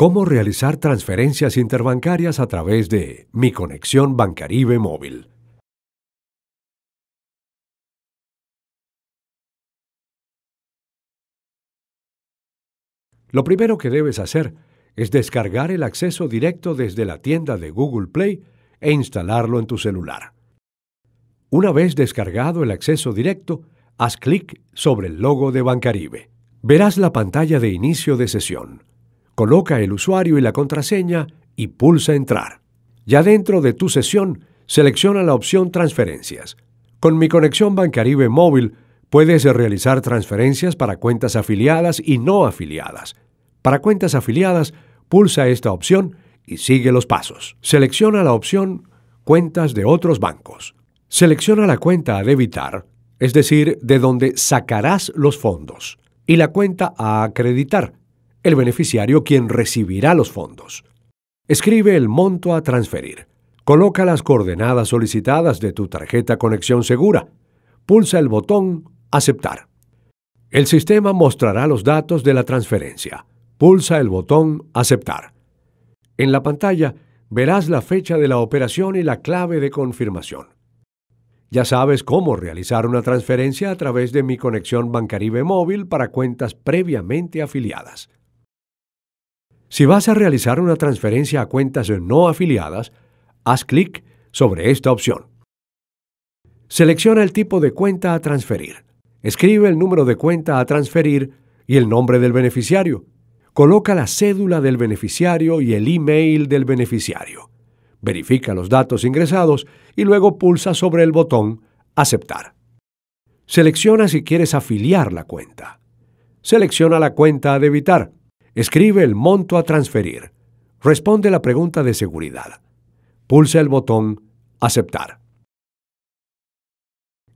Cómo realizar transferencias interbancarias a través de Mi Conexión Bancaribe Móvil. Lo primero que debes hacer es descargar el acceso directo desde la tienda de Google Play e instalarlo en tu celular. Una vez descargado el acceso directo, haz clic sobre el logo de Bancaribe. Verás la pantalla de inicio de sesión coloca el usuario y la contraseña y pulsa Entrar. Ya dentro de tu sesión, selecciona la opción Transferencias. Con mi conexión Bancaribe móvil, puedes realizar transferencias para cuentas afiliadas y no afiliadas. Para cuentas afiliadas, pulsa esta opción y sigue los pasos. Selecciona la opción Cuentas de otros bancos. Selecciona la cuenta a debitar, es decir, de donde sacarás los fondos, y la cuenta a acreditar, el beneficiario quien recibirá los fondos. Escribe el monto a transferir. Coloca las coordenadas solicitadas de tu tarjeta Conexión Segura. Pulsa el botón Aceptar. El sistema mostrará los datos de la transferencia. Pulsa el botón Aceptar. En la pantalla verás la fecha de la operación y la clave de confirmación. Ya sabes cómo realizar una transferencia a través de mi conexión Bancaribe móvil para cuentas previamente afiliadas. Si vas a realizar una transferencia a cuentas no afiliadas, haz clic sobre esta opción. Selecciona el tipo de cuenta a transferir. Escribe el número de cuenta a transferir y el nombre del beneficiario. Coloca la cédula del beneficiario y el email del beneficiario. Verifica los datos ingresados y luego pulsa sobre el botón Aceptar. Selecciona si quieres afiliar la cuenta. Selecciona la cuenta a debitar. Escribe el monto a transferir. Responde la pregunta de seguridad. Pulsa el botón Aceptar.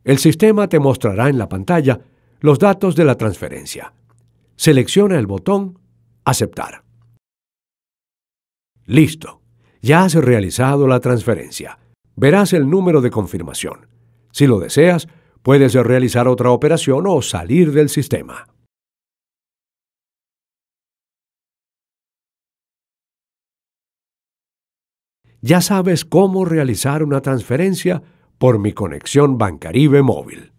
El sistema te mostrará en la pantalla los datos de la transferencia. Selecciona el botón Aceptar. Listo. Ya has realizado la transferencia. Verás el número de confirmación. Si lo deseas, puedes realizar otra operación o salir del sistema. Ya sabes cómo realizar una transferencia por mi conexión Bancaribe móvil.